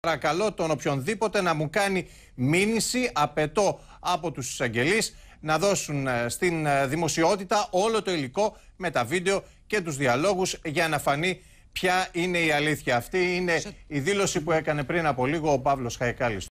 Παρακαλώ τον οποιονδήποτε να μου κάνει μήνυση, απαιτώ από τους εισαγγελείς να δώσουν ε, στην ε, δημοσιότητα όλο το υλικό με τα βίντεο και τους διαλόγους για να φανεί ποια είναι η αλήθεια. Αυτή είναι η δήλωση που έκανε πριν από λίγο ο Παύλος Χαϊκάλης.